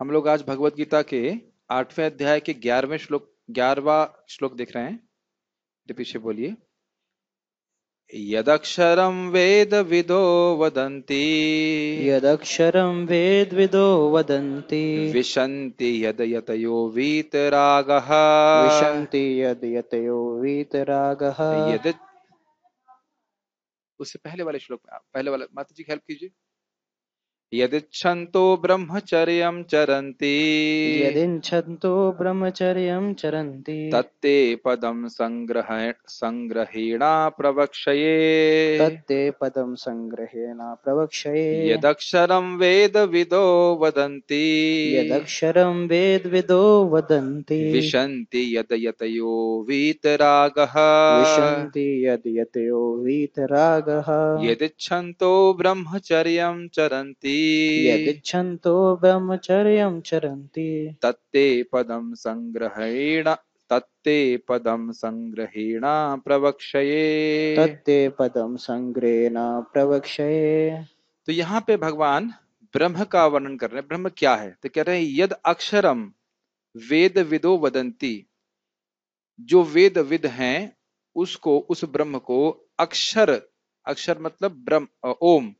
हम लोग आज भगवत गीता के आठवें अध्याय के ग्यारहवें श्लोक ग्यारहवा श्लोक देख रहे हैं पीछे बोलिए यदक्षरम वेद विदो वदंती यदक्षरम वेद विदो वदंती विशंति यद यतयो वीतरागः विशंति यद यतयो वीतरागः यद उससे पहले वाले श्लोक पहले वाले माता जी हेल्प कीजिए यदिच्छन्तो ब्रह्मचर्यं चरन्ति यदिच्छन्तो ब्रह्मचर्यं चरन्ति तत्ते पदं सङ्ग्रह सङ्ग्रहेणा प्रवक्षये तत्ते पदं सङ्ग्रहेण प्रवक्षये यदक्षरं वेदविदो वदन्ति यदक्षरं वेदविदो वदन्ति विशन्ति यदयतयो वीतरागः विशन्ति यदयतयो वीतरागः यदिच्छन्तो ब्रह्मचर्यं चरन्ति यदिच्छन्तो ब्रह्मचर्यं चरन्ति तत्ते पदं सङ्ग्रहेण तत्ते पदं सङ्ग्रहेण प्रवक्षये तत्ते पदम संग्रहण प्रवक्षये तो यहाँ पे भगवान ब्रह्म का वर्णन कर रहे हैं ब्रह्म क्या है तो कह रहे हैं यद अक्षरम वेद विदो वदंती जो वेद विद हैं उसको उस ब्रह्म को अक्षर अक्षर मतलब ब्रह्म ओम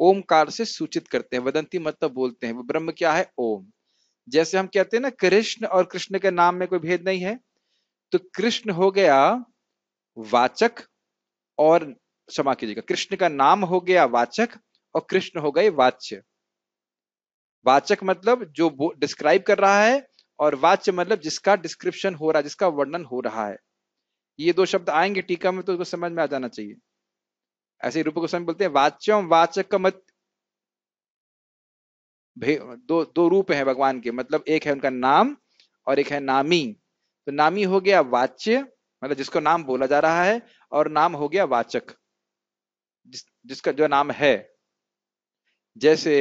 ओमकार से सूचित करते हैं वदंती मतलब बोलते हैं वो ब्रह्म क्या है ओम जैसे हम कहते हैं ना कृष्ण और कृष्ण के नाम में कोई भेद नहीं है तो कृष्ण हो गया वाचक और क्षमा कीजिएगा कृष्ण का नाम हो गया वाचक और कृष्ण हो गए वाच्य वाचक मतलब जो डिस्क्राइब कर रहा है और वाच्य मतलब जिसका डिस्क्रिप्शन हो रहा है जिसका वर्णन हो रहा है ये दो शब्द आएंगे टीका में तो उसको समझ में आ जाना चाहिए ऐसे रूप गोस्वामी बोलते हैं वाच्यम वाचक मत दो दो रूप है भगवान के मतलब एक है उनका नाम और एक है नामी तो नामी हो गया वाच्य मतलब जिसको नाम बोला जा रहा है और नाम हो गया वाचक जिस, जिसका जो नाम है जैसे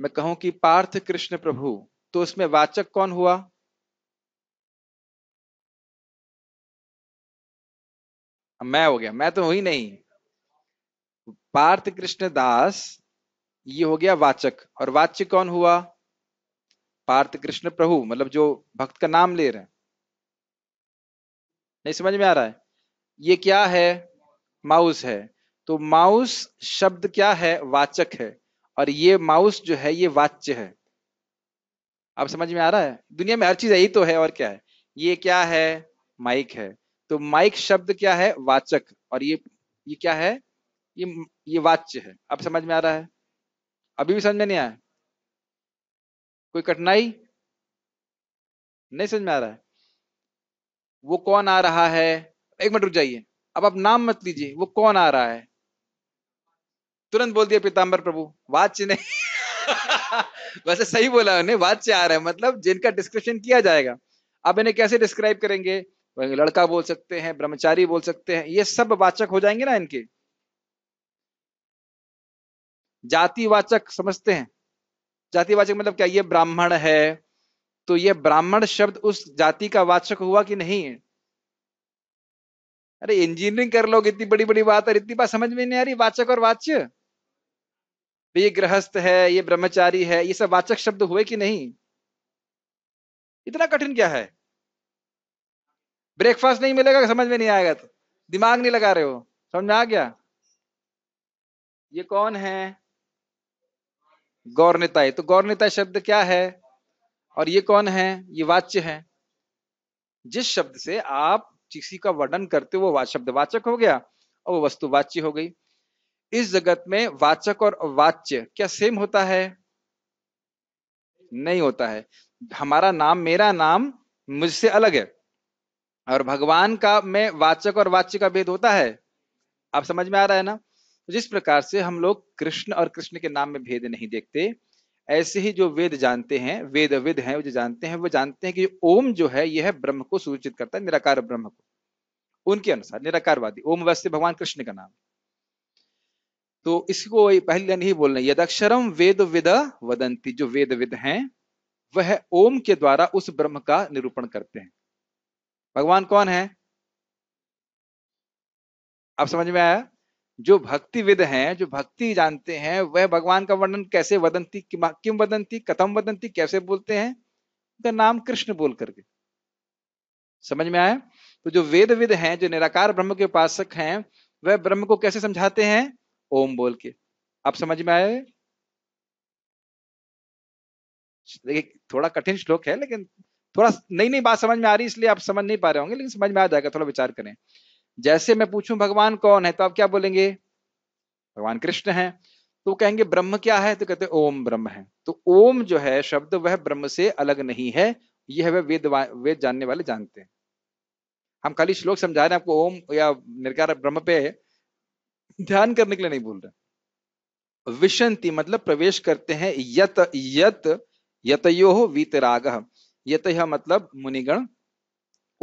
मैं कहूं कि पार्थ कृष्ण प्रभु तो उसमें वाचक कौन हुआ मैं हो गया मैं तो हुई नहीं पार्थ कृष्ण दास ये हो गया वाचक और वाच्य कौन हुआ पार्थ कृष्ण प्रभु मतलब जो भक्त का नाम ले रहे हैं नहीं समझ में आ रहा है ये क्या है माउस है तो माउस शब्द क्या है वाचक है और ये माउस जो है ये वाच्य है आप समझ में आ रहा है दुनिया में हर चीज यही तो है और क्या है ये क्या है माइक है तो माइक शब्द क्या है वाचक और ये ये क्या है ये ये वाच्य है अब समझ में आ रहा है अभी भी समझ में नहीं आया कोई कठिनाई नहीं समझ में आ रहा है वो कौन आ रहा है एक मिनट रुक जाइए अब आप नाम मत लीजिए वो कौन आ रहा है तुरंत बोल दिया पीताम्बर प्रभु वाच्य नहीं वैसे सही बोला उन्हें वाच्य आ रहा है मतलब जिनका डिस्क्रिप्शन किया जाएगा अब इन्हें कैसे डिस्क्राइब करेंगे लड़का बोल सकते हैं ब्रह्मचारी बोल सकते हैं ये सब वाचक हो जाएंगे ना इनके जातिवाचक समझते हैं जातिवाचक मतलब क्या ये ब्राह्मण है तो ये ब्राह्मण शब्द उस जाति का वाचक हुआ कि नहीं है अरे इंजीनियरिंग कर लोग इतनी बड़ी बड़ी बात और इतनी बात समझ में नहीं आ रही वाचक और वाच्य ये गृहस्थ है ये ब्रह्मचारी है ये सब वाचक शब्द हुए कि नहीं इतना कठिन क्या है ब्रेकफास्ट नहीं मिलेगा समझ में नहीं आएगा तो दिमाग नहीं लगा रहे हो समझ में आ गया ये कौन है गौरनिताई तो गौरनिताई शब्द क्या है और ये कौन है ये वाच्य है जिस शब्द से आप किसी का वर्णन करते हो वो शब्द वाचक हो गया और वो वस्तु वाच्य हो गई इस जगत में वाचक और वाच्य क्या सेम होता है नहीं होता है हमारा नाम मेरा नाम मुझसे अलग है और भगवान का में वाचक और वाच्य का भेद होता है आप समझ में आ रहा है ना तो जिस प्रकार से हम लोग कृष्ण और कृष्ण के नाम में भेद नहीं देखते ऐसे ही जो वेद जानते हैं वेद विद हैं जो जानते हैं वो जानते हैं कि ओम जो है यह ब्रह्म को सूचित करता है निराकार ब्रह्म को उनके अनुसार निराकारवादी ओम वैसे भगवान कृष्ण का नाम तो इसको पहले नहीं बोलना यदक्षरम वेद विद वदंती जो वेद विद हैं वह ओम के द्वारा उस ब्रह्म का निरूपण करते हैं भगवान कौन है आप समझ में आया जो भक्तिविद है जो भक्ति जानते हैं वह भगवान का वर्णन कैसे वदंती किम वदंती कथम वदंती कैसे बोलते हैं उनका नाम कृष्ण बोल करके समझ में आया तो जो वेदविद है जो निराकार ब्रह्म के उपासक हैं वह ब्रह्म को कैसे समझाते हैं ओम बोल के आप समझ में आए देखिए थोड़ा कठिन श्लोक है लेकिन थोड़ा नई नई बात समझ में आ रही इसलिए आप समझ नहीं पा रहे होंगे लेकिन समझ में आ जाएगा थोड़ा विचार करें जैसे मैं पूछूं भगवान कौन है तो आप क्या बोलेंगे भगवान कृष्ण है तो कहेंगे ब्रह्म क्या है तो कहते हैं ओम ब्रह्म है तो ओम जो है शब्द वह ब्रह्म से अलग नहीं है यह वह वेद वेद जानने वाले जानते हैं हम खाली श्लोक समझा रहे हैं आपको ओम या निर्कार ब्रह्म पे ध्यान करने के लिए नहीं बोल रहे विशंति मतलब प्रवेश करते हैं यत यत यतयो वीतराग यत तो यह मतलब मुनिगण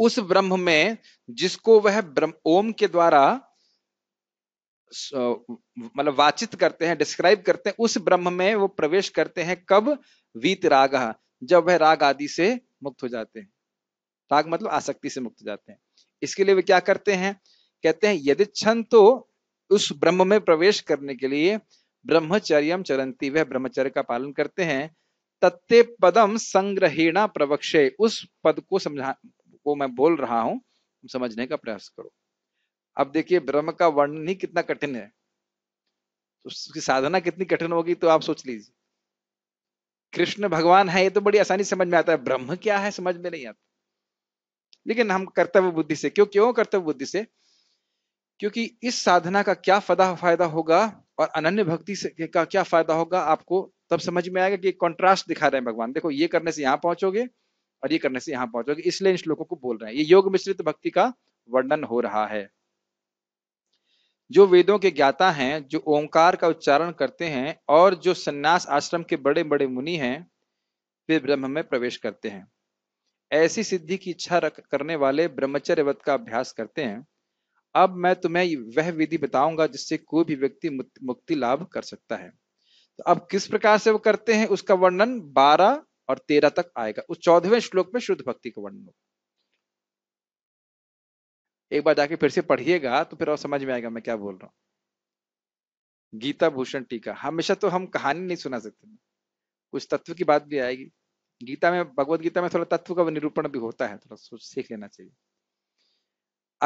उस ब्रह्म में जिसको वह ब्रह्म ओम के द्वारा मतलब वाचित करते हैं डिस्क्राइब करते हैं उस ब्रह्म में वो प्रवेश करते हैं कब वीत राग जब वह राग आदि से मुक्त हो जाते हैं राग मतलब आसक्ति से मुक्त हो जाते हैं इसके लिए वे क्या करते हैं कहते हैं यदि छन तो उस ब्रह्म में प्रवेश करने के लिए ब्रह्मचर्यम चरंती वह ब्रह्मचर्य का पालन करते हैं तत्ते पदम संग्रहेणा प्रवक्षे उस पद को समझा को मैं बोल रहा हूं समझने का प्रयास करो अब देखिए ब्रह्म का वर्णन ही कितना कठिन है तो उसकी साधना कितनी कठिन होगी तो आप सोच लीजिए कृष्ण भगवान है ये तो बड़ी आसानी समझ में आता है ब्रह्म क्या है समझ में नहीं आता लेकिन हम कर्तव्य बुद्धि से क्यों क्यों कर्तव्य बुद्धि से क्योंकि इस साधना का क्या फदा फायदा होगा और अनन्य भक्ति से का क्या फायदा होगा आपको तब समझ में आएगा कि कॉन्ट्रास्ट दिखा रहे हैं भगवान देखो ये करने से यहाँ पहुंचोगे और ये करने से यहाँ पहुंचोगे इसलिए इन श्लोकों को बोल रहे हैं ये योग मिश्रित भक्ति का वर्णन हो रहा है जो वेदों के ज्ञाता हैं जो ओंकार का उच्चारण करते हैं और जो सन्यास आश्रम के बड़े बड़े मुनि हैं वे ब्रह्म में प्रवेश करते हैं ऐसी सिद्धि की इच्छा करने वाले ब्रह्मचर्य व्रत का अभ्यास करते हैं अब मैं तुम्हें वह विधि बताऊंगा जिससे कोई भी व्यक्ति मुक्ति लाभ कर सकता है तो अब किस प्रकार से वो करते हैं उसका वर्णन बारह और तेरह तक आएगा उस चौदहवें श्लोक में शुद्ध भक्ति का वर्णन होगा एक बार जाके फिर से पढ़िएगा तो फिर और समझ में आएगा मैं क्या बोल रहा हूँ गीता भूषण टीका हमेशा तो हम कहानी नहीं सुना सकते कुछ तत्व की बात भी आएगी गीता में भगवत गीता में थोड़ा तत्व का निरूपण भी होता है थोड़ा सोच सीख लेना चाहिए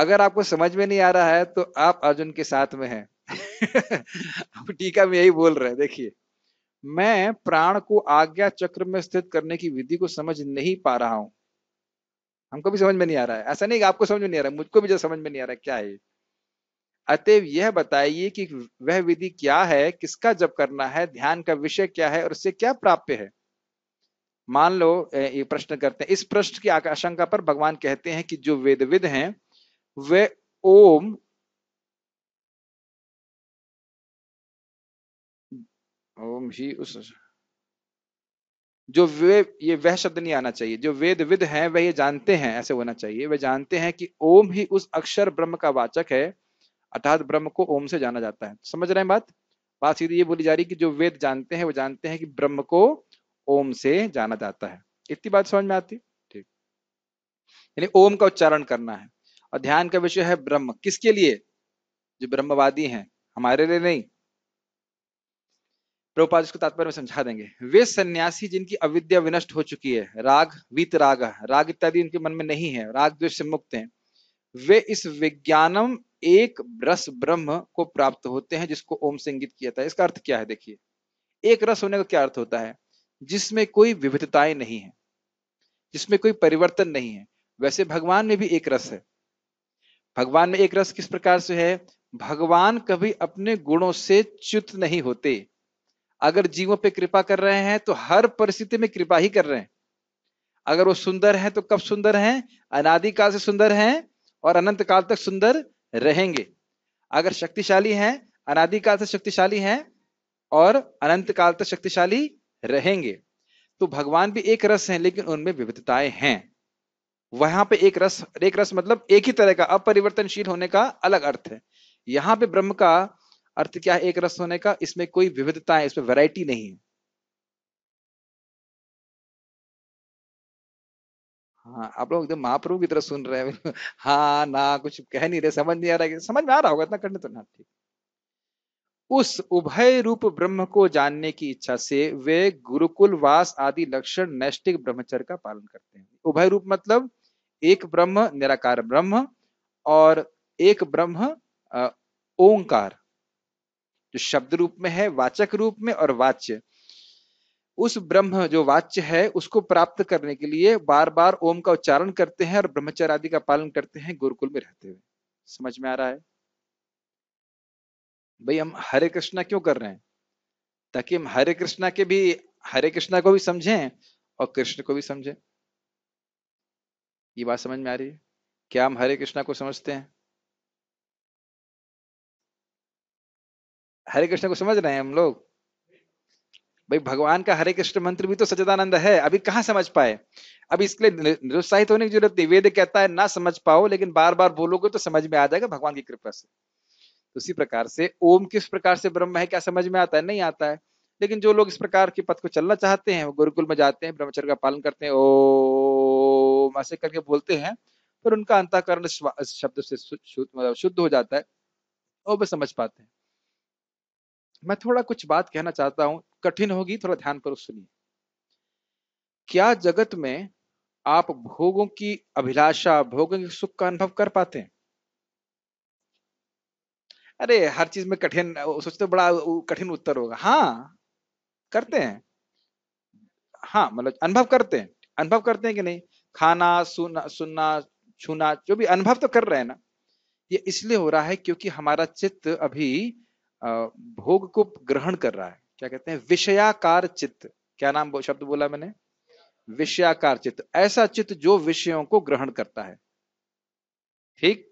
अगर आपको समझ में नहीं आ रहा है तो आप अर्जुन के साथ में हैं टीका में यही बोल रहे हैं देखिए मैं प्राण को आज्ञा चक्र में स्थित करने की विधि को समझ नहीं पा रहा हूं हमको भी समझ में नहीं आ रहा है ऐसा नहीं कि आपको समझ में नहीं आ रहा है मुझको भी जो समझ में नहीं आ रहा है क्या है अतएव यह बताइए कि वह विधि क्या है किसका जब करना है ध्यान का विषय क्या है और उससे क्या प्राप्य है मान लो ये प्रश्न करते हैं इस प्रश्न की आशंका पर भगवान कहते हैं कि जो वेदविद हैं वे ओम ओम ही उस जो वे ये वह शब्द नहीं आना चाहिए जो वेद विद हैं वह ये जानते हैं ऐसे होना चाहिए वे जानते हैं कि ओम ही उस अक्षर ब्रह्म का वाचक है अर्थात ब्रह्म को ओम से जाना जाता है समझ रहे हैं बात बात सीधी ये बोली जा रही कि जो वेद जानते हैं वो जानते हैं कि ब्रह्म को ओम से जाना जाता है इतनी बात समझ में आती ठीक यानी ओम का उच्चारण करना है और ध्यान का विषय है ब्रह्म किसके लिए जो ब्रह्मवादी हैं हमारे लिए नहीं प्रभुपाद इसको तात्पर्य में समझा देंगे वे सन्यासी जिनकी अविद्या विनष्ट हो चुकी है राग वीत राग राग इत्यादि उनके मन में नहीं है राग द्वेष से मुक्त हैं वे इस विज्ञानम एक रस ब्रह्म को प्राप्त होते हैं जिसको ओम से इंगित किया था इसका अर्थ क्या है देखिए एक रस होने का क्या अर्थ होता है जिसमें कोई विविधताएं नहीं है जिसमें कोई परिवर्तन नहीं है वैसे भगवान में भी एक रस है भगवान में एक रस किस प्रकार से है भगवान कभी अपने गुणों से च्युत नहीं होते अगर जीवों पे कृपा कर रहे हैं तो हर परिस्थिति में कृपा ही कर रहे हैं अगर वो सुंदर हैं तो कब सुंदर हैं अनादिकाल से सुंदर हैं और अनंत काल तक सुंदर रहेंगे अगर शक्तिशाली हैं अनादिकाल से शक्तिशाली हैं और अनंत काल तक शक्तिशाली रहेंगे तो भगवान भी एक रस हैं लेकिन उनमें विविधताएं हैं वहां पे एक रस एक रस मतलब एक ही तरह का अपरिवर्तनशील होने का अलग अर्थ है यहां पे ब्रह्म का अर्थ क्या है एक रस होने का इसमें कोई विविधता है इसमें वैरायटी नहीं है हाँ आप लोग एकदम महाप्रभु की तरह सुन रहे हैं हाँ ना कुछ कह नहीं रहे समझ नहीं आ रहा है समझ में आ रहा होगा इतना करने तो ना ठीक उस उभय रूप ब्रह्म को जानने की इच्छा से वे गुरुकुल वास आदि लक्षण नैष्टिक ब्रह्मचर्य का पालन करते हैं उभय रूप मतलब एक ब्रह्म निराकार ब्रह्म और एक ब्रह्म ओंकार जो शब्द रूप में है वाचक रूप में और वाच्य उस ब्रह्म जो वाच्य है उसको प्राप्त करने के लिए बार बार ओम का उच्चारण करते हैं और ब्रह्मचार आदि का पालन करते हैं गुरुकुल में रहते हुए समझ में आ रहा है भाई हम हरे कृष्णा क्यों कर रहे हैं ताकि हम हरे कृष्णा के भी हरे कृष्णा को भी समझें और कृष्ण को भी समझें ये बात समझ में आ रही है क्या हम हरे कृष्णा को समझते हैं हरे कृष्ण को समझ रहे हैं हम लोग भाई भगवान का हरे कृष्ण मंत्र भी तो सचिदानंद है अभी कहाँ समझ पाए अब इसके लिए निरुत्साहित होने की जरूरत नहीं वेद कहता है ना समझ पाओ लेकिन बार बार बोलोगे तो समझ में आ जाएगा भगवान की कृपा से तो उसी प्रकार से ओम किस प्रकार से ब्रह्म है क्या समझ में आता है नहीं आता है लेकिन जो लोग इस प्रकार के पथ को चलना चाहते हैं वो गुरुकुल में जाते हैं ब्रह्मचर्य का पालन करते हैं ओम ऐसे करके बोलते हैं पर उनका अंतःकरण शब्द से मतलब शुद्ध हो जाता है और वे समझ पाते हैं मैं थोड़ा कुछ बात कहना चाहता हूं कठिन होगी थोड़ा ध्यान पर सुनिए क्या जगत में आप भोगों की अभिलाषा भोगों के सुख का अनुभव कर पाते हैं अरे हर चीज में कठिन सोचते तो बड़ा कठिन उत्तर होगा हाँ करते हैं हाँ मतलब अनुभव करते हैं अनुभव करते हैं कि नहीं खाना सुना सुनना छूना जो भी अनुभव तो कर रहे हैं ना ये इसलिए हो रहा है क्योंकि हमारा चित्त अभी भोग को ग्रहण कर रहा है क्या कहते हैं विषयाकार चित्त क्या नाम शब्द बोला मैंने विषयाकार चित्त ऐसा चित्त जो विषयों को ग्रहण करता है ठीक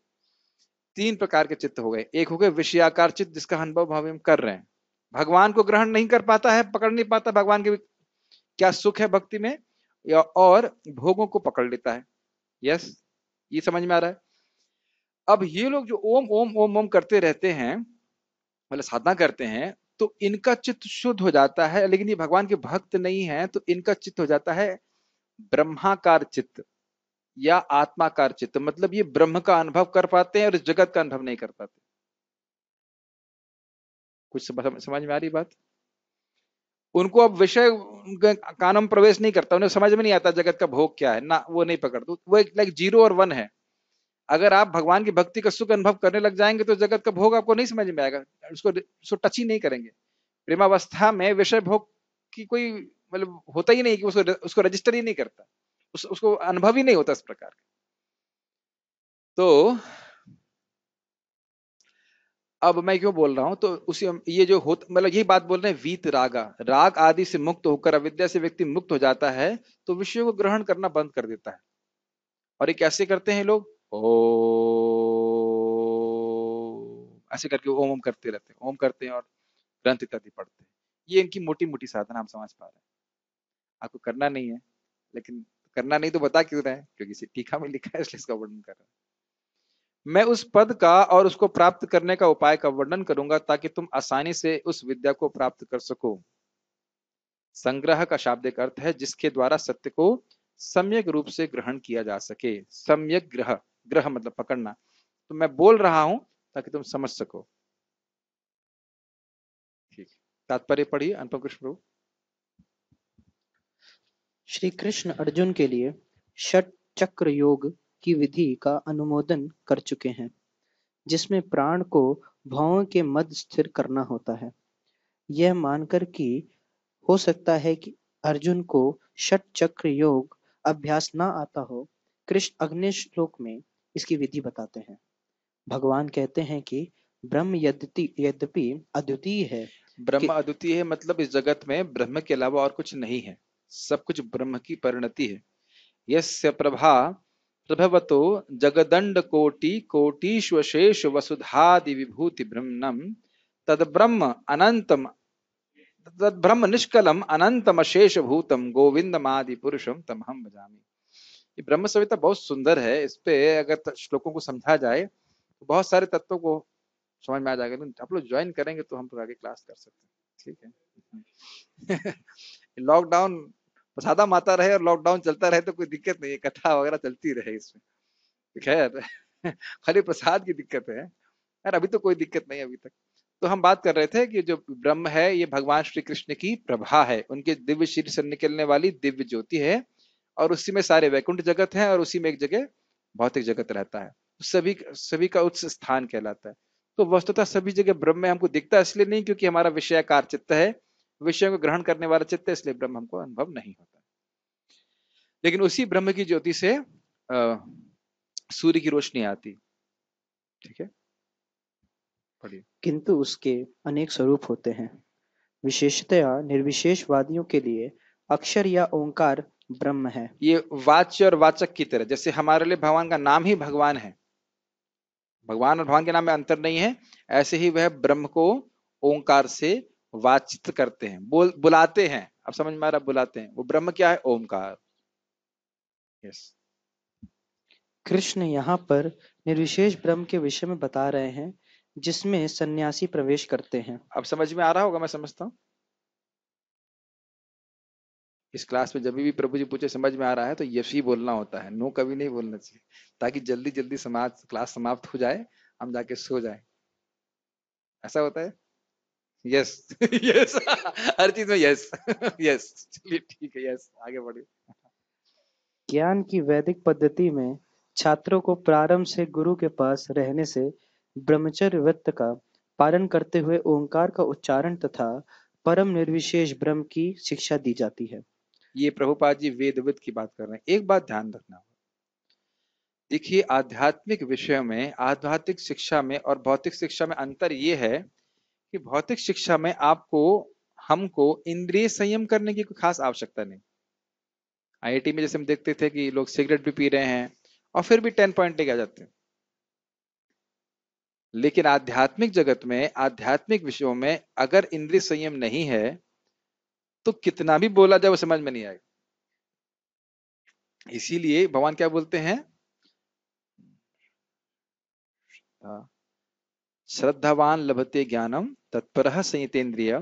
तीन प्रकार के चित्त हो गए एक हो गए विषयाकार चित्त जिसका अनुभव हम कर रहे हैं भगवान को ग्रहण नहीं कर पाता है पकड़ नहीं पाता भगवान के क्या सुख है भक्ति में या और भोगों को पकड़ लेता है यस ये समझ में आ रहा है अब ये लोग जो ओम ओम ओम ओम करते रहते हैं मतलब साधना करते हैं तो इनका चित्त शुद्ध हो जाता है लेकिन ये भगवान के भक्त नहीं है तो इनका चित्त हो जाता है ब्रह्माकार चित्त या आत्माकार चित्त मतलब ये ब्रह्म का अनुभव कर पाते हैं और इस जगत का अनुभव नहीं कर पाते कुछ समझ में आ रही बात उनको अब विषय कानम प्रवेश नहीं करता उन्हें समझ में नहीं आता जगत का भोग क्या है ना वो नहीं पकड़ते वो एक लाइक जीरो और वन है अगर आप भगवान की भक्ति का सुख अनुभव करने लग जाएंगे तो जगत का भोग आपको नहीं समझ में आएगा उसको उसको टच ही नहीं करेंगे प्रेमावस्था में विषय भोग की कोई मतलब होता ही नहीं कि उसको उसको रजिस्टर ही नहीं करता उस, उसको अनुभव ही नहीं होता इस प्रकार का तो अब मैं क्यों बोल रहा हूं तो उसी ये जो हो मतलब यही बात बोल रहे हैं वीत रागा राग आदि से मुक्त होकर अविद्या से व्यक्ति मुक्त हो जाता है तो विषयों को ग्रहण करना बंद कर देता है और ये कैसे करते हैं लोग ओ ऐसे करके ओम ओम करते रहते हैं ओम करते हैं और ग्रंथ इत्यादि पढ़ते हैं ये इनकी मोटी मोटी साधना हम समझ पा रहे हैं आपको करना नहीं है लेकिन करना नहीं तो बता क्यों रहे हैं क्योंकि इसे टीका में लिखा है इसलिए इसका वर्णन कर रहे हैं मैं उस पद का और उसको प्राप्त करने का उपाय का वर्णन करूंगा ताकि तुम आसानी से उस विद्या को प्राप्त कर सको संग्रह का शाब्दिक अर्थ है जिसके द्वारा सत्य को सम्यक रूप से ग्रहण किया जा सके सम्यक ग्रह ग्रह मतलब पकड़ना तो मैं बोल रहा हूं ताकि तुम समझ सको ठीक तात्पर्य पढ़िए अनुपम कृष्ण प्रभु श्री कृष्ण अर्जुन के लिए षट चक्र योग की विधि का अनुमोदन कर चुके हैं जिसमें प्राण को भाव के मध्य स्थिर करना होता है यह मानकर कि हो सकता है कि अर्जुन को षट चक्र योग अभ्यास ना आता हो कृष्ण अग्नि श्लोक में इसकी विधि बताते हैं भगवान कहते हैं कि ब्रह्म यद्यपि अद्वितीय है ब्रह्म अद्वितीय है मतलब इस जगत में ब्रह्म के अलावा और कुछ नहीं है सब कुछ ब्रह्म की परिणति है यस्य प्रभा प्रभवतो जगदंड कोटि कोटिश शेष वसुधादि विभूति ब्रह्मणम तद ब्रह्म अनंतम तद ब्रह्म निष्कलम अनंतम शेष भूतम गोविंदमादि पुरुषम तम भजामि ये ब्रह्म सविता बहुत सुंदर है इस पे अगर श्लोकों को समझा जाए तो बहुत सारे तत्वों को समझ में आ जाएगा आप लोग ज्वाइन करेंगे तो हम लोग आगे क्लास कर सकते हैं ठीक है लॉकडाउन सादा माता रहे और लॉकडाउन चलता रहे तो कोई दिक्कत नहीं है कथा वगैरह चलती रहे इसमें खैर खाली प्रसाद की दिक्कत है यार अभी तो कोई दिक्कत नहीं अभी तक तो हम बात कर रहे थे कि जो ब्रह्म है ये भगवान श्री कृष्ण की प्रभा है उनके दिव्य शरीर से निकलने वाली दिव्य ज्योति है और उसी में सारे वैकुंठ जगत हैं और उसी में एक जगह भौतिक जगत रहता है तो सभी सभी का उच्च स्थान कहलाता है तो वस्तुतः सभी जगह ब्रह्म में हमको दिखता इसलिए नहीं क्योंकि हमारा विषयाकार चित्त है विषय को ग्रहण करने वाला चित्त है इसलिए ब्रह्म हमको अनुभव नहीं होता लेकिन उसी ब्रह्म की ज्योति से सूर्य की रोशनी आती ठीक है किंतु उसके अनेक स्वरूप होते हैं विशेषतया निर्विशेषवादियों के लिए अक्षर या ओंकार ब्रह्म है ये वाच्य और वाचक की तरह जैसे हमारे लिए भगवान का नाम ही भगवान है भगवान और भगवान के नाम में अंतर नहीं है ऐसे ही वह ब्रह्म को ओंकार से वाचित करते हैं बोल बुलाते हैं अब समझ में आ रहा बुलाते हैं वो ब्रह्म क्या है ओंकार यस कृष्ण यहाँ पर निर्विशेष ब्रह्म के विषय में बता रहे हैं जिसमें सन्यासी प्रवेश करते हैं अब समझ में आ रहा होगा मैं समझता हूँ इस क्लास में जब भी प्रभु जी पूछे समझ में आ रहा है तो यशी बोलना होता है नो कभी नहीं बोलना चाहिए ताकि जल्दी जल्दी समाज क्लास समाप्त हो जाए हम जाके सो जाए ऐसा होता है यस यस हर चीज में यस यस चलिए ठीक है यस आगे बढ़िए ज्ञान की वैदिक पद्धति में छात्रों को प्रारंभ से गुरु के पास रहने से ब्रह्मचर्य व्रत का पालन करते हुए ओंकार का उच्चारण तथा परम निर्विशेष ब्रह्म की शिक्षा दी जाती है ये प्रभुपाद जी वेद की बात कर रहे हैं एक बात ध्यान रखना देखिए आध्यात्मिक विषय में आध्यात्मिक शिक्षा में और भौतिक शिक्षा में अंतर ये है कि भौतिक शिक्षा में आपको हमको इंद्रिय संयम करने की कोई खास आवश्यकता नहीं आईआईटी में जैसे हम देखते थे कि लोग सिगरेट भी पी रहे हैं और फिर भी टेन पॉइंट लेके आ जाते हैं लेकिन आध्यात्मिक जगत में आध्यात्मिक विषयों में अगर इंद्रिय संयम नहीं है तो कितना भी बोला जाए वो समझ में नहीं आएगा इसीलिए भगवान क्या बोलते हैं हाँ। श्रद्धावान लभते ज्ञानम तत्पर संयतेन्द्रिय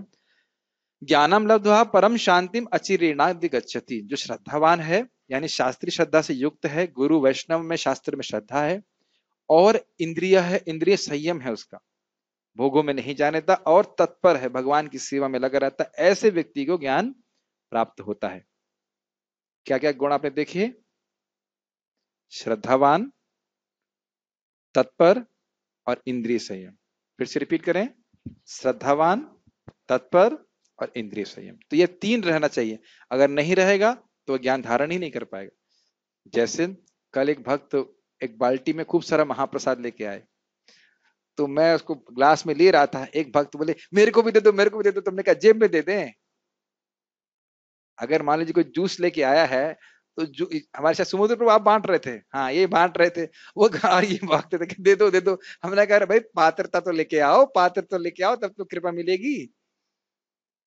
ज्ञानम लब्धवा परम शांतिम अचिरेणादि गच्छति जो श्रद्धावान है यानी शास्त्रीय श्रद्धा से युक्त है गुरु वैष्णव में शास्त्र में श्रद्धा है और इंद्रिय है इंद्रिय संयम है उसका भोगों में नहीं जाने था और तत्पर है भगवान की सेवा में लगा रहता है ऐसे व्यक्ति को ज्ञान प्राप्त होता है क्या क्या गुण आपने देखिए श्रद्धावान तत्पर और इंद्रिय संयम फिर से रिपीट करें श्रद्धावान तत्पर और इंद्रिय संयम तो ये तीन रहना चाहिए अगर नहीं रहेगा तो ज्ञान धारण ही नहीं कर पाएगा जैसे कल एक भक्त एक बाल्टी में खूब सारा महाप्रसाद लेके आए तो मैं उसको ग्लास में ले रहा था एक भक्त बोले मेरे को भी दे दो मेरे को भी दे दो तुमने कहा जेब में दे दें अगर मान लीजिए कोई जूस लेके आया है तो जो हमारे साथ समुद्र प्रभु आप बांट रहे थे हाँ ये बांट रहे थे वो हाँ, ये भागते थे दे दो दे दो हमने कहा भाई पात्रता तो लेके आओ पात्र तो लेके आओ तब तो कृपा मिलेगी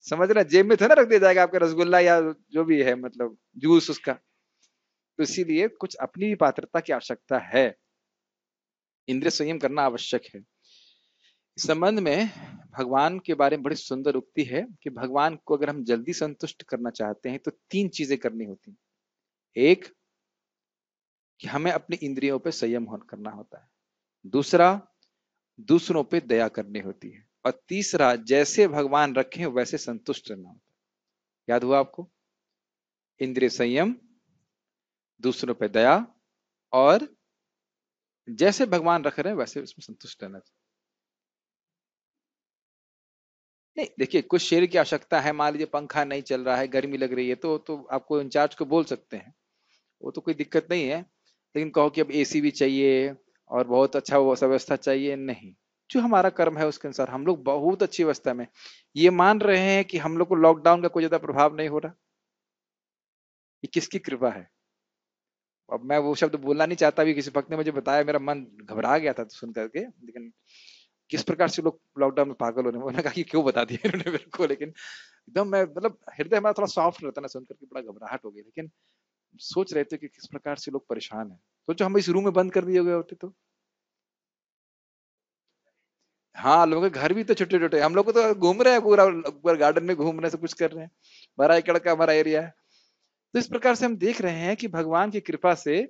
समझ रहे जेब में थोड़ा रख दिया जाएगा आपका रसगुल्ला या जो भी है मतलब जूस उसका तो इसीलिए कुछ अपनी भी पात्रता की आवश्यकता है इंद्रिय संयम करना आवश्यक है संबंध में भगवान के बारे में बड़ी सुंदर उक्ति है कि भगवान को अगर हम जल्दी संतुष्ट करना चाहते हैं तो तीन चीजें करनी होती एक कि हमें अपनी इंद्रियों पर संयम करना होता है दूसरा दूसरों पर दया करनी होती है और तीसरा जैसे भगवान रखें वैसे संतुष्ट रहना होता है याद हुआ आपको इंद्रिय संयम दूसरों पर दया और जैसे भगवान रख रहे हैं वैसे उसमें संतुष्ट रहना चाहिए नहीं देखिए कुछ शेर की आवश्यकता है मान लीजिए पंखा नहीं चल रहा है गर्मी लग रही है तो तो आपको इंचार्ज को बोल सकते हैं वो तो कोई दिक्कत नहीं है लेकिन कहो कि अब एसी भी चाहिए और बहुत अच्छा व्यवस्था चाहिए नहीं जो हमारा कर्म है उसके अनुसार हम लोग बहुत अच्छी अवस्था में ये मान रहे हैं कि हम लोग को लॉकडाउन का कोई ज्यादा प्रभाव नहीं हो रहा ये किसकी कृपा है अब मैं वो शब्द बोलना नहीं चाहता भी किसी वक्त ने मुझे बताया मेरा मन घबरा गया था सुन करके लेकिन किस प्रकार से लोग लॉकडाउन में पागल होने मैंने कहा कि क्यों बता दिया इन्होंने मेरे को लेकिन एकदम मैं मतलब हृदय हमारा थोड़ा सॉफ्ट रहता ना सुन करके बड़ा घबराहट हो गई लेकिन सोच रहे थे कि किस प्रकार से लोग परेशान है सोचो तो हम इस रूम में बंद कर दिए गए होते तो हाँ लोगों के घर भी तो छोटे छोटे हम लोग तो घूम रहे हैं पूरा गार्डन में घूम रहे हैं सब कुछ कर रहे हैं बड़ा एकड़ का हमारा एरिया है तो इस प्रकार से हम देख रहे हैं कि भगवान की कृपा से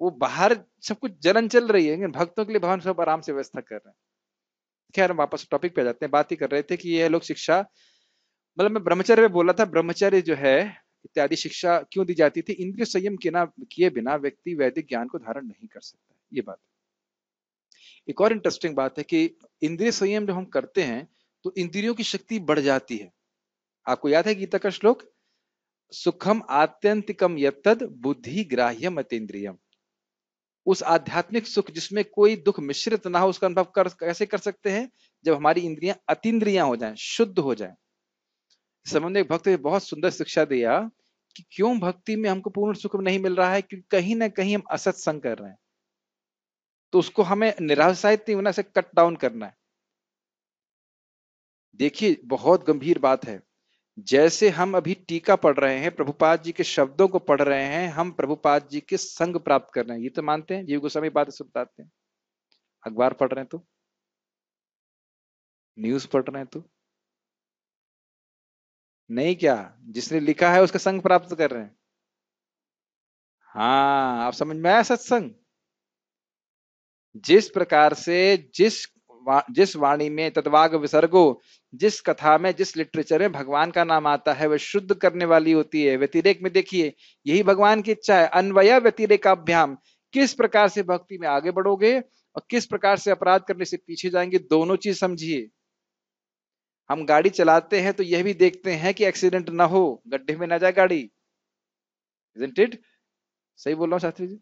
वो बाहर सब कुछ जलन चल रही है भक्तों के लिए भगवान सब आराम से व्यवस्था कर रहे हैं खैर हम वापस टॉपिक पे जाते हैं बात ही कर रहे थे कि ये लोग शिक्षा मतलब मैं ब्रह्मचर्य में बोला था ब्रह्मचर्य जो है इत्यादि शिक्षा क्यों दी जाती थी इंद्रिय संयम के ना किए बिना व्यक्ति वैदिक ज्ञान को धारण नहीं कर सकता ये बात एक और इंटरेस्टिंग बात है कि इंद्रिय संयम जो हम करते हैं तो इंद्रियों की शक्ति बढ़ जाती है आपको याद है गीता का श्लोक सुखम आत्यंतिकम यद बुद्धि ग्राह्यम अतेन्द्रियम उस आध्यात्मिक सुख जिसमें कोई दुख मिश्रित ना हो उसका अनुभव कर कैसे कर सकते हैं जब हमारी इंद्रियां अतिद्रियां हो जाएं शुद्ध हो जाएं संबंध एक भक्त ने बहुत सुंदर शिक्षा दिया कि क्यों भक्ति में हमको पूर्ण सुख नहीं मिल रहा है क्योंकि कहीं ना कहीं हम असत्संग कर रहे हैं तो उसको हमें निराशाहित नहीं होना से कट डाउन करना है देखिए बहुत गंभीर बात है जैसे हम अभी टीका पढ़ रहे हैं प्रभुपाद जी के शब्दों को पढ़ रहे हैं हम प्रभुपाद जी के संग प्राप्त कर रहे हैं ये तो मानते हैं जीव गोस्वामी बात बताते हैं अखबार पढ़ रहे हैं तो न्यूज पढ़ रहे हैं तो नहीं क्या जिसने लिखा है उसका संग प्राप्त कर रहे हैं हाँ आप समझ में आया सत्संग जिस प्रकार से जिस जिस वाणी में तत्वाग विसर्गो जिस कथा में जिस लिटरेचर में भगवान का नाम आता है वह शुद्ध करने वाली होती है व्यतिरेक में देखिए यही भगवान की इच्छा है अन्वय व्यतिरेकाभ्याम किस प्रकार से भक्ति में आगे बढ़ोगे और किस प्रकार से अपराध करने से पीछे जाएंगे दोनों चीज समझिए हम गाड़ी चलाते हैं तो यह भी देखते हैं कि एक्सीडेंट ना हो गड्ढे में ना जाए गाड़ी सही बोल रहा हूँ शास्त्री जी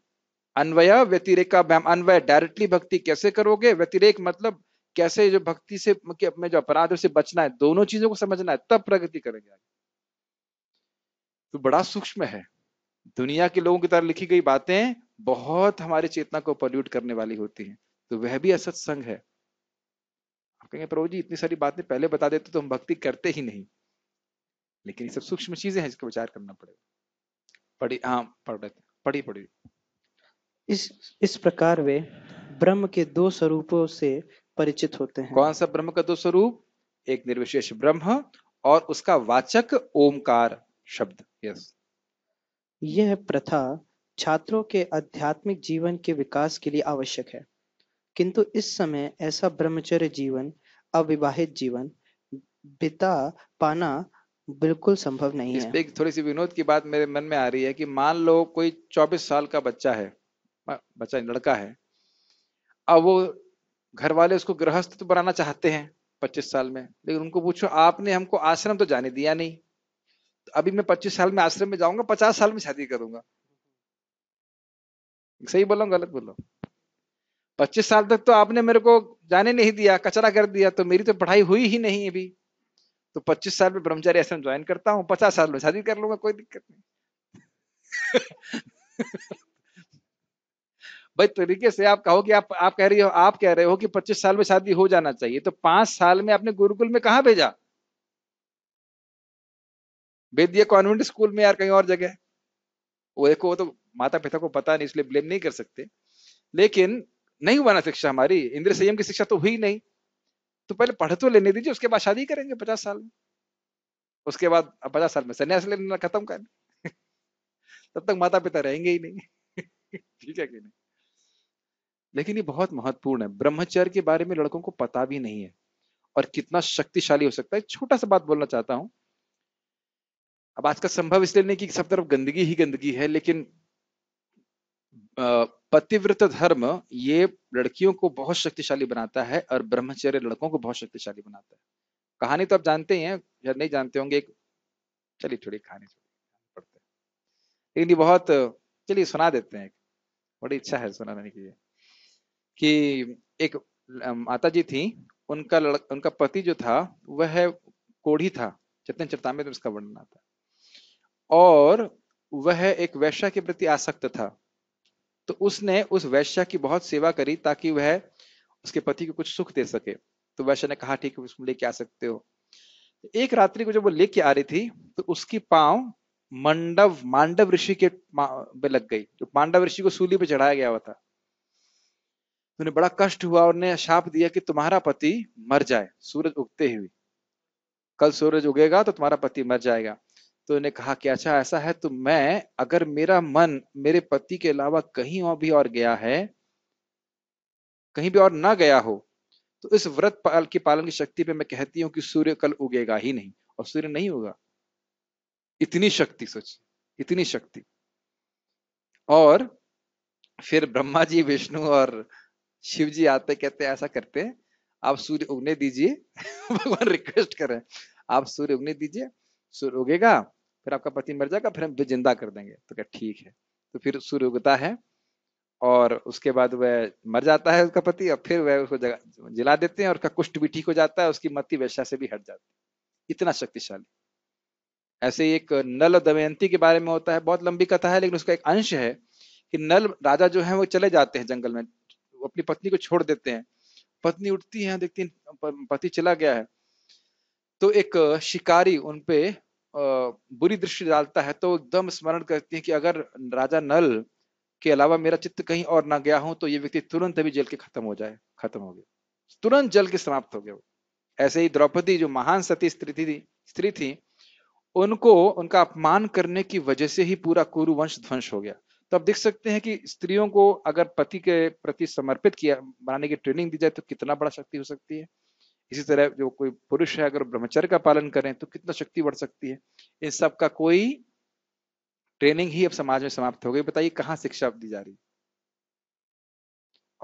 अन्वय व्यतिरेक का अन्वय डायरेक्टली भक्ति कैसे करोगे व्यतिरेक मतलब कैसे जो भक्ति से अपने जो अपराध से बचना है दोनों चीजों को समझना है तब प्रगति करेंगे आगे तो बड़ा सूक्ष्म है दुनिया के लोगों की तरह लिखी गई बातें बहुत हमारी चेतना को पॉल्यूट करने वाली होती हैं तो वह भी असत संग है आप कहेंगे प्रभु जी इतनी सारी बातें पहले बता देते तो हम भक्ति करते ही नहीं लेकिन ये सब सूक्ष्म चीजें हैं जिसका विचार करना पड़ेगा पढ़ी हाँ पढ़ रहे पढ़ी पढ़ी इस इस प्रकार वे ब्रह्म के दो स्वरूपों से परिचित होते हैं कौन सा ब्रह्म का दो स्वरूप एक निर्विशेष ब्रह्म और उसका वाचक ओमकार शब्द यस यह प्रथा छात्रों के आध्यात्मिक जीवन के विकास के लिए आवश्यक है किंतु इस समय ऐसा ब्रह्मचर्य जीवन अविवाहित जीवन बिता पाना बिल्कुल संभव नहीं इस है एक थोड़ी सी विनोद की बात मेरे मन में आ रही है कि मान लो कोई 24 साल का बच्चा है बच्चा लड़का है अब वो घर वाले उसको गृहस्थ तो बनाना चाहते हैं पच्चीस साल में लेकिन उनको पूछो आपने हमको आश्रम तो जाने दिया नहीं तो अभी मैं पच्चीस साल में आश्रम में जाऊंगा पचास साल में शादी करूंगा सही बोला गलत बोला पच्चीस साल तक तो आपने मेरे को जाने नहीं दिया कचरा कर दिया तो मेरी तो पढ़ाई हुई ही नहीं अभी तो पच्चीस साल में ब्रह्मचारी आश्रम ज्वाइन करता हूँ पचास साल में शादी कर लूंगा कोई दिक्कत नहीं भाई तरीके से आप कहो कि आप आप कह रही हो आप कह रहे हो कि 25 साल में शादी हो जाना चाहिए तो पांच साल में आपने गुरुकुल में कहा भेजा भेज दिया कॉन्वेंट स्कूल में यार कहीं और जगह वो एक वो तो माता पिता को पता नहीं इसलिए ब्लेम नहीं कर सकते लेकिन नहीं हुआ ना शिक्षा हमारी इंद्र संयम की शिक्षा तो हुई नहीं तो पहले पढ़ तो लेने दीजिए उसके बाद शादी करेंगे पचास साल में उसके बाद पचास साल में सन्यास लेना खत्म कर तब तक माता पिता रहेंगे ही नहीं ठीक है कि नहीं लेकिन ये बहुत महत्वपूर्ण है ब्रह्मचर्य के बारे में लड़कों को पता भी नहीं है और कितना शक्तिशाली हो सकता है छोटा सा बात बोलना चाहता हूं अब आज का संभव इसलिए नहीं कि सब तरफ गंदगी ही गंदगी है लेकिन पतिव्रत धर्म ये लड़कियों को बहुत शक्तिशाली बनाता है और ब्रह्मचर्य लड़कों को बहुत शक्तिशाली बनाता है कहानी तो आप जानते ही हैं या नहीं जानते होंगे चलिए थोड़ी कहानी पढ़ते हैं लेकिन ये बहुत चलिए सुना देते हैं बड़ी इच्छा है सुनाने की कि एक माता जी थी उनका लड़का उनका पति जो था वह कोढ़ी था चतन चरतामे में उसका वर्णन आता और वह एक वैश्या के प्रति आसक्त था तो उसने उस वैश्या की बहुत सेवा करी ताकि वह उसके पति को कुछ सुख दे सके तो वैश्य ने कहा ठीक है उसको लेके आ सकते हो एक रात्रि को जब वो लेके आ रही थी तो उसकी पांव मंडव मांडव ऋषि के लग गई जो मांडव ऋषि को सूली पे चढ़ाया गया हुआ था उन्हें बड़ा कष्ट हुआ और उन्हें शाप दिया कि तुम्हारा पति मर जाए सूरज उगते हुए कल सूरज उगेगा तो तुम्हारा पति मर जाएगा तो उन्हें कहा कि अच्छा ऐसा है तो मैं अगर मेरा मन मेरे पति के अलावा कहीं और भी और गया है कहीं भी और ना गया हो तो इस व्रत पाल के पालन की शक्ति पे मैं कहती हूँ कि सूर्य कल उगेगा ही नहीं और सूर्य नहीं होगा इतनी शक्ति सोच इतनी शक्ति और फिर ब्रह्मा जी विष्णु और शिव जी आते कहते ऐसा करते आप सूर्य उगने दीजिए भगवान रिक्वेस्ट करें आप सूर्य उगने दीजिए सूर्य उगेगा फिर आपका पति मर जाएगा फिर हम तो जिंदा कर देंगे तो क्या ठीक है तो फिर सूर्य उगता है और उसके बाद वह मर जाता है उसका पति और फिर वह उसको जला देते हैं और उसका कुष्ठ भी ठीक हो जाता है उसकी मति वैश्या से भी हट जाती है इतना शक्तिशाली ऐसे एक नल दमयंती के बारे में होता है बहुत लंबी कथा है लेकिन उसका एक अंश है कि नल राजा जो है वो चले जाते हैं जंगल में अपनी पत्नी को छोड़ देते हैं पत्नी उठती है देखती है पति चला गया है तो एक शिकारी उनपे बुरी दृष्टि डालता है तो एकदम स्मरण करती है कि अगर राजा नल के अलावा मेरा चित्त कहीं और ना गया हो तो ये व्यक्ति तुरंत अभी जल के खत्म हो जाए खत्म हो गया तुरंत जल के समाप्त हो गया ऐसे ही द्रौपदी जो महान सती स्त्री थी स्त्री थी उनको उनका अपमान करने की वजह से ही पूरा कुरुवंश ध्वंस हो गया तो आप देख सकते हैं कि स्त्रियों को अगर पति के प्रति समर्पित किया बनाने की ट्रेनिंग दी जाए तो कितना बड़ा शक्ति हो सकती है इसी तरह जो कोई पुरुष है अगर ब्रह्मचर्य का पालन करें तो कितना शक्ति बढ़ सकती है इन सब का कोई ट्रेनिंग ही अब समाज में समाप्त हो गई बताइए कहाँ शिक्षा दी जा रही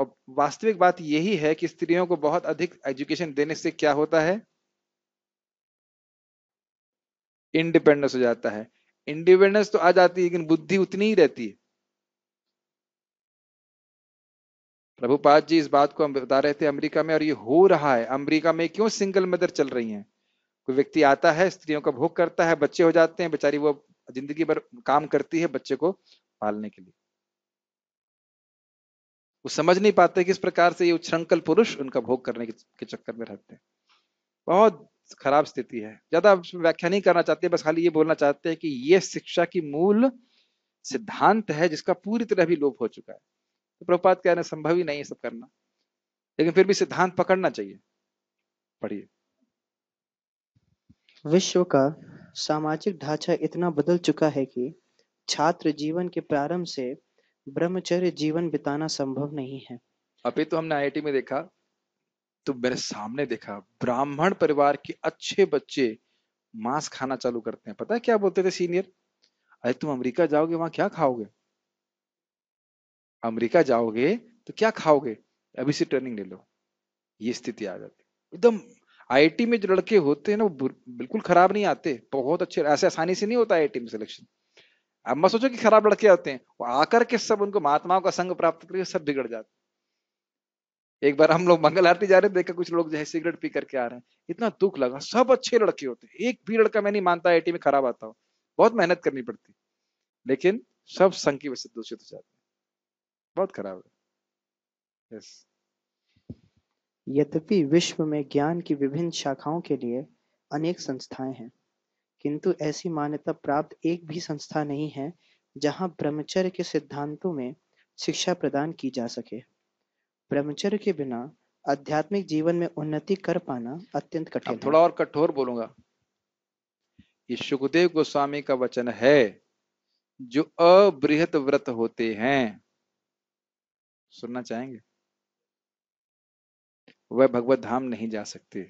और वास्तविक बात यही है कि स्त्रियों को बहुत अधिक एजुकेशन देने से क्या होता है इंडिपेंडेंस हो जाता है इंडिपेंडेंस तो आ जाती है लेकिन बुद्धि उतनी ही रहती है प्रभुपाद जी इस बात को हम बता रहे थे अमेरिका में और ये हो रहा है अमेरिका में क्यों सिंगल मदर चल रही हैं कोई व्यक्ति आता है स्त्रियों का भोग करता है बच्चे हो जाते हैं बेचारी वो जिंदगी भर काम करती है बच्चे को पालने के लिए वो समझ नहीं पाते किस प्रकार से ये उच्छृंखल पुरुष उनका भोग करने के चक्कर में रहते हैं बहुत खराब स्थिति है ज्यादा व्याख्या नहीं करना चाहते बस खाली ये बोलना चाहते हैं कि ये शिक्षा की मूल सिद्धांत है जिसका पूरी तरह भी लोप हो चुका है तो प्रभुपात कह रहे संभव ही नहीं है सब करना लेकिन फिर भी सिद्धांत पकड़ना चाहिए पढ़िए विश्व का सामाजिक ढांचा इतना बदल चुका है कि छात्र जीवन के प्रारंभ से ब्रह्मचर्य जीवन बिताना संभव नहीं है अभी तो हमने आईआईटी में देखा तो मेरे सामने देखा ब्राह्मण परिवार के अच्छे बच्चे मांस खाना चालू करते हैं पता है क्या बोलते थे सीनियर अरे तुम अमेरिका जाओगे वहां क्या खाओगे अमेरिका जाओगे तो क्या खाओगे अभी से ट्रेनिंग ले लो ये स्थिति आ जाती एकदम आईआईटी में जो लड़के होते हैं ना वो बिल्कुल खराब नहीं आते बहुत अच्छे ऐसे आसानी से नहीं होता टी में सिलेक्शन अब मत सोचो कि खराब लड़के आते हैं वो आकर के सब उनको महात्माओं का संग प्राप्त करके सब बिगड़ जाते एक बार हम लोग मंगल आरती जा रहे देखा कुछ लोग जो है सिगरेट पी करके आ रहे हैं इतना दुख लगा सब अच्छे लड़के होते हैं एक भी लड़का मैं नहीं मानता आई में खराब आता हो बहुत मेहनत करनी पड़ती लेकिन सब संघ की वजह से दूषित हो जाते हैं बहुत खराब है yes. यद्यपि विश्व में ज्ञान की विभिन्न शाखाओं के लिए अनेक संस्थाएं हैं किंतु ऐसी मान्यता प्राप्त एक भी संस्था नहीं है जहां ब्रह्मचर्य के सिद्धांतों में शिक्षा प्रदान की जा सके ब्रह्मचर्य के बिना आध्यात्मिक जीवन में उन्नति कर पाना अत्यंत कठिन थोड़ा और कठोर बोलूंगा ये सुखदेव गोस्वामी का वचन है जो अबृहत व्रत होते हैं सुनना चाहेंगे वह भगवत धाम नहीं जा सकते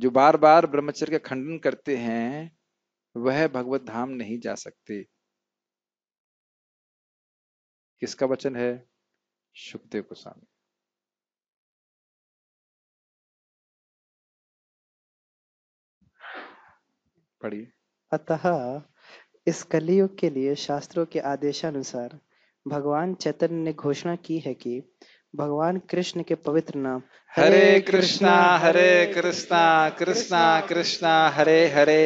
जो बार बार ब्रह्मचर्य का खंडन करते हैं वह भगवत धाम नहीं जा सकते किसका वचन है सुखदेव गोस्वामी पढ़िए अतः इस कलियुग के लिए शास्त्रों के आदेशानुसार भगवान चैतन्य ने घोषणा की है कि भगवान कृष्ण के पवित्र नाम हरे कृष्णा हरे कृष्णा कृष्णा कृष्णा हरे हरे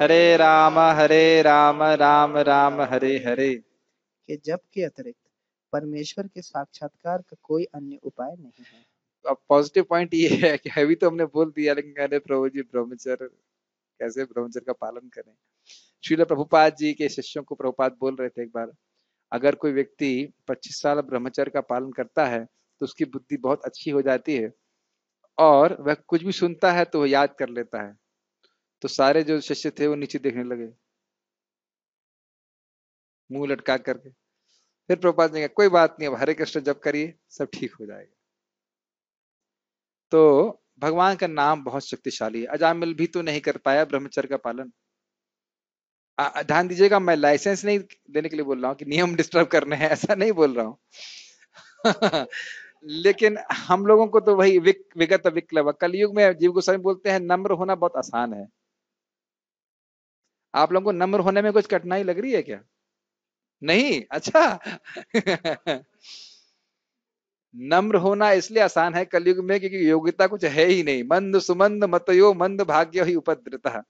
हरे राम हरे राम राम राम हरे हरे के जप के अतिरिक्त परमेश्वर के साक्षात्कार का कोई अन्य उपाय नहीं है अब पॉजिटिव पॉइंट ये है कि अभी तो हमने बोल दिया लेकिन अरे प्रभु जी ब्रह्मचर कैसे ब्रह्मचर का पालन करें श्रील प्रभुपाद जी के शिष्यों को प्रभुपाद बोल रहे थे एक बार अगर कोई व्यक्ति 25 साल ब्रह्मचर्य का पालन करता है तो उसकी बुद्धि बहुत अच्छी हो जाती है और वह कुछ भी सुनता है तो वह याद कर लेता है तो सारे जो शिष्य थे वो नीचे देखने लगे मुंह लटका करके फिर प्रभुपाद ने कहा कोई बात नहीं अब हरे कृष्ण जब करिए सब ठीक हो जाएगा तो भगवान का नाम बहुत शक्तिशाली है अजामिल भी तो नहीं कर पाया ब्रह्मचर्य का पालन ध्यान दीजिएगा मैं लाइसेंस नहीं देने के लिए बोल रहा हूँ कि नियम डिस्टर्ब करने हैं ऐसा नहीं बोल रहा हूँ लेकिन हम लोगों को तो वही विक, विगत विक्लव कलयुग में जीव गोस्वामी बोलते हैं नम्र होना बहुत आसान है आप लोगों को नम्र होने में कुछ कठिनाई लग रही है क्या नहीं अच्छा नम्र होना इसलिए आसान है कलयुग में क्योंकि योग्यता कुछ है ही नहीं मंद सुमंद मतयो मंद भाग्य ही उपद्रता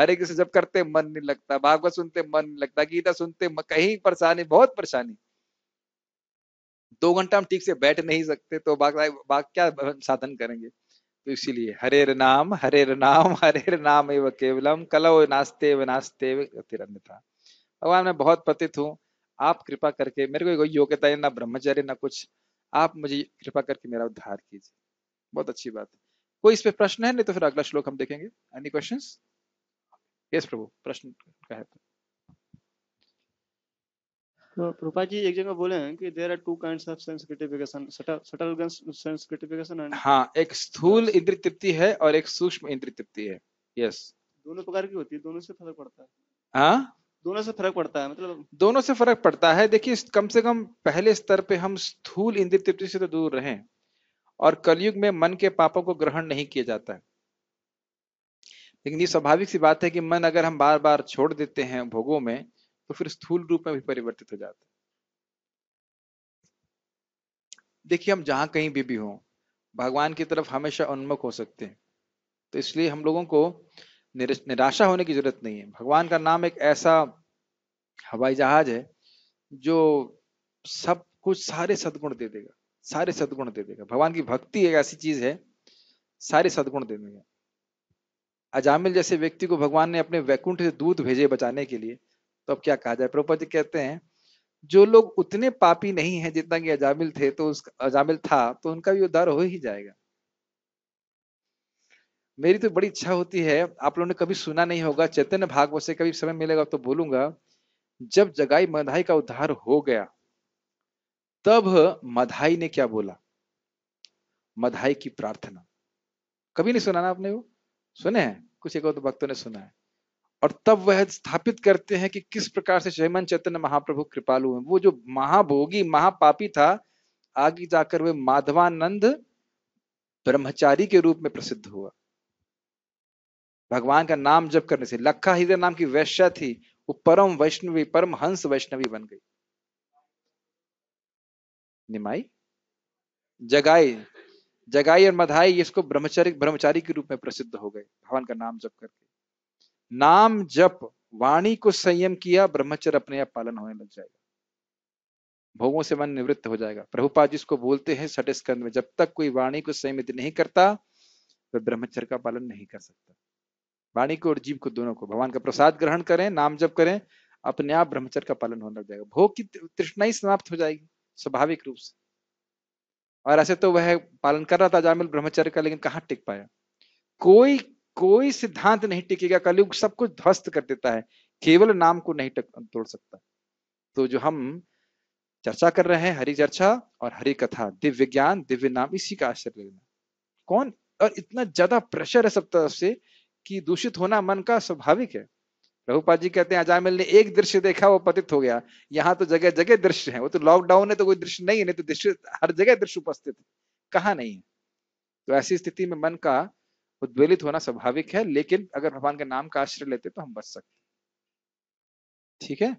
हरे कृष्ण जब करते मन नहीं लगता भागवत सुनते मन नहीं लगता गीता सुनते कहीं परेशानी बहुत परेशानी दो घंटा हम ठीक से बैठ नहीं सकते तो बाग, क्या साधन करेंगे तो इसीलिए हरे नाम हरे नाम हरे नाम एव केवलम कलव नास्ते व नास्ते था भगवान मैं बहुत पतित हूँ आप कृपा करके मेरे को योग्यता है ना ब्रह्मचर्य ना कुछ आप मुझे कृपा करके मेरा उद्धार कीजिए बहुत अच्छी बात है कोई इस पे प्रश्न है नहीं तो फिर अगला श्लोक हम देखेंगे एनी क्वेश्चंस यस प्रभु प्रश्न का है तो रूपा जी एक जगह बोले हैं कि there are two kinds of sense gratification subtle sense gratification and हां एक स्थूल इंद्रिय तृप्ति है और एक सूक्ष्म इंद्रिय तृप्ति है यस yes. दोनों प्रकार की होती है दोनों से फर्क पड़ता है हां दोनों से फर्क पड़ता है मतलब दोनों से फर्क पड़ता है देखिए कम से कम पहले स्तर पे हम स्थूल इंद्रिय तृप्ति से तो दूर रहें और कलयुग में मन के पापों को ग्रहण नहीं किया जाता है लेकिन ये स्वाभाविक सी बात है कि मन अगर हम बार बार छोड़ देते हैं भोगों में तो फिर स्थूल रूप में भी परिवर्तित हो जाता है देखिए हम जहां कहीं भी भी हों भगवान की तरफ हमेशा उन्मुख हो सकते हैं तो इसलिए हम लोगों को निराशा होने की जरूरत नहीं है भगवान का नाम एक ऐसा हवाई जहाज है जो सब कुछ सारे सदगुण दे देगा सारे सदगुण दे देगा भगवान की भक्ति एक ऐसी चीज है सारे सदगुण दे देगा अजामिल जैसे व्यक्ति को भगवान ने अपने वैकुंठ से दूध भेजे बचाने के लिए तो अब क्या कहा जाए प्रभुपति कहते हैं जो लोग उतने पापी नहीं है जितना कि अजामिल थे तो उस अजामिल था तो उनका भी उद्धार हो ही जाएगा मेरी तो बड़ी इच्छा होती है आप लोगों ने कभी सुना नहीं होगा चैतन्य भागवत से कभी समय मिलेगा तो बोलूंगा जब जगाई मधाई का उद्धार हो गया तब मधाई ने क्या बोला मधाई की प्रार्थना कभी नहीं सुना ना आपने वो सुने हैं कुछ एक भक्तों ने सुना है और तब वह स्थापित करते हैं कि किस प्रकार से जयमन चैतन्य महाप्रभु कृपालु हैं वो जो महाभोगी महापापी था आगे जाकर वे माधवानंद ब्रह्मचारी के रूप में प्रसिद्ध हुआ भगवान का नाम जप करने से लखा हृदय नाम की वैश्या थी वो परम वैष्णवी परम हंस वैष्णवी बन गई निमाई जगाई जगाई और मधाई इसको ब्रह्मचारी ब्रह्मचारी के रूप में प्रसिद्ध हो गए भगवान का नाम जप करके नाम जप वाणी को संयम किया ब्रह्मचर्य अपने आप पालन होने लग जाएगा भोगों से मन निवृत्त हो जाएगा प्रभुपाद जिसको बोलते हैं सटे स्कंद में जब तक कोई वाणी को संयमित नहीं करता वह तो ब्रह्मचर्य का पालन नहीं कर सकता वाणी को और जीव को दोनों को भगवान का प्रसाद ग्रहण करें नाम जप करें अपने आप ब्रह्मचर्य का पालन होने लग जाएगा भोग की तृष्णा ही समाप्त हो जाएगी स्वाभाविक रूप से और ऐसे तो वह पालन कर रहा था जामिल ब्रह्मचर्य का लेकिन कहाँ टिक पाया कोई कोई सिद्धांत नहीं टिकेगा कलयुग सब कुछ ध्वस्त कर देता है केवल नाम को नहीं तोड़ सकता तो जो हम चर्चा कर रहे हैं हरि चर्चा और हरि कथा दिव्य ज्ञान दिव्य नाम इसी का आश्रय लेना कौन और इतना ज्यादा प्रेशर है सब तरफ से कि दूषित होना मन का स्वाभाविक है रघुपा जी कहते हैं अजामिल ने एक दृश्य देखा वो पतित हो गया यहाँ तो जगह जगह दृश्य है वो तो लॉकडाउन है तो कोई दृश्य नहीं है नहीं तो दृश्य हर जगह दृश्य उपस्थित है कहा नहीं है तो ऐसी स्थिति में मन का उद्वेलित होना स्वाभाविक है लेकिन अगर भगवान के नाम का आश्रय लेते तो हम बच सकते ठीक है